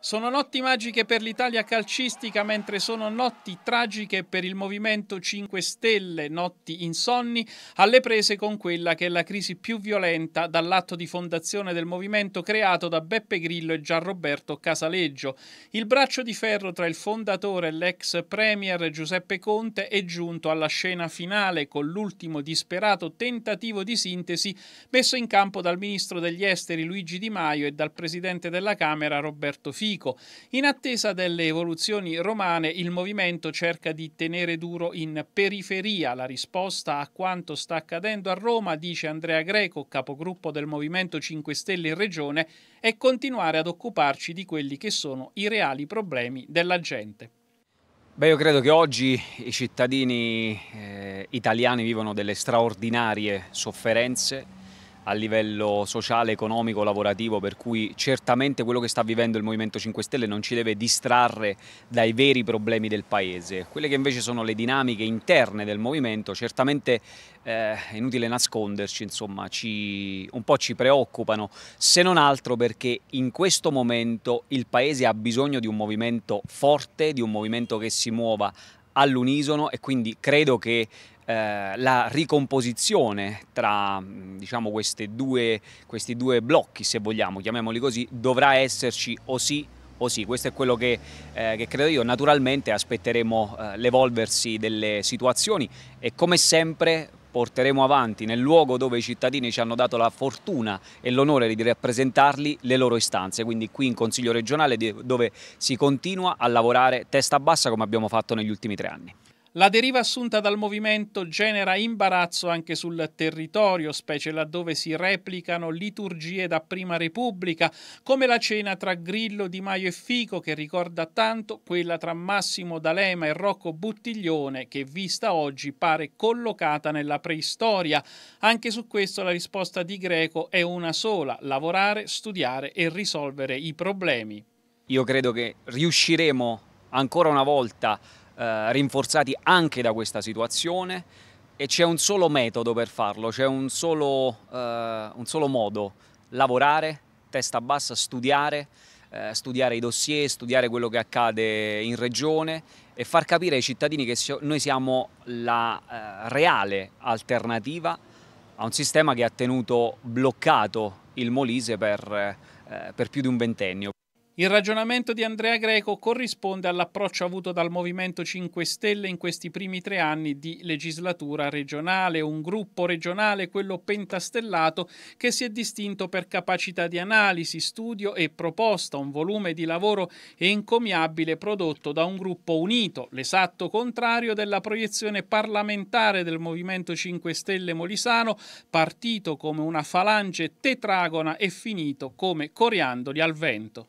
Sono notti magiche per l'Italia calcistica, mentre sono notti tragiche per il Movimento 5 Stelle, notti insonni, alle prese con quella che è la crisi più violenta dall'atto di fondazione del movimento creato da Beppe Grillo e Gianroberto Casaleggio. Il braccio di ferro tra il fondatore e l'ex premier Giuseppe Conte è giunto alla scena finale con l'ultimo disperato tentativo di sintesi messo in campo dal ministro degli esteri Luigi Di Maio e dal presidente della Camera Roberto Fico antico. In attesa delle evoluzioni romane, il movimento cerca di tenere duro in periferia la risposta a quanto sta accadendo a Roma, dice Andrea Greco, capogruppo del Movimento 5 Stelle in Regione, è continuare ad occuparci di quelli che sono i reali problemi della gente. Beh, io credo che oggi i cittadini eh, italiani vivono delle straordinarie sofferenze a livello sociale, economico, lavorativo, per cui certamente quello che sta vivendo il Movimento 5 Stelle non ci deve distrarre dai veri problemi del Paese. Quelle che invece sono le dinamiche interne del Movimento, certamente eh, è inutile nasconderci, insomma, ci, un po' ci preoccupano, se non altro perché in questo momento il Paese ha bisogno di un movimento forte, di un movimento che si muova all'unisono e quindi credo che eh, la ricomposizione tra diciamo, due, questi due blocchi, se vogliamo, chiamiamoli così, dovrà esserci o sì o sì. Questo è quello che, eh, che credo io. Naturalmente aspetteremo eh, l'evolversi delle situazioni e come sempre porteremo avanti nel luogo dove i cittadini ci hanno dato la fortuna e l'onore di rappresentarli le loro istanze, quindi qui in Consiglio regionale dove si continua a lavorare testa bassa come abbiamo fatto negli ultimi tre anni. La deriva assunta dal movimento genera imbarazzo anche sul territorio, specie laddove si replicano liturgie da Prima Repubblica, come la cena tra Grillo, Di Maio e Fico, che ricorda tanto quella tra Massimo D'Alema e Rocco Buttiglione, che vista oggi pare collocata nella preistoria. Anche su questo la risposta di Greco è una sola, lavorare, studiare e risolvere i problemi. Io credo che riusciremo ancora una volta a eh, rinforzati anche da questa situazione e c'è un solo metodo per farlo, c'è un, solo, eh, un solo modo, lavorare, testa bassa, studiare, eh, studiare i dossier, studiare quello che accade in regione e far capire ai cittadini che noi siamo la eh, reale alternativa a un sistema che ha tenuto bloccato il Molise per, eh, per più di un ventennio. Il ragionamento di Andrea Greco corrisponde all'approccio avuto dal Movimento 5 Stelle in questi primi tre anni di legislatura regionale, un gruppo regionale, quello pentastellato, che si è distinto per capacità di analisi, studio e proposta, un volume di lavoro encomiabile prodotto da un gruppo unito, l'esatto contrario della proiezione parlamentare del Movimento 5 Stelle Molisano, partito come una falange tetragona e finito come coriandoli al vento.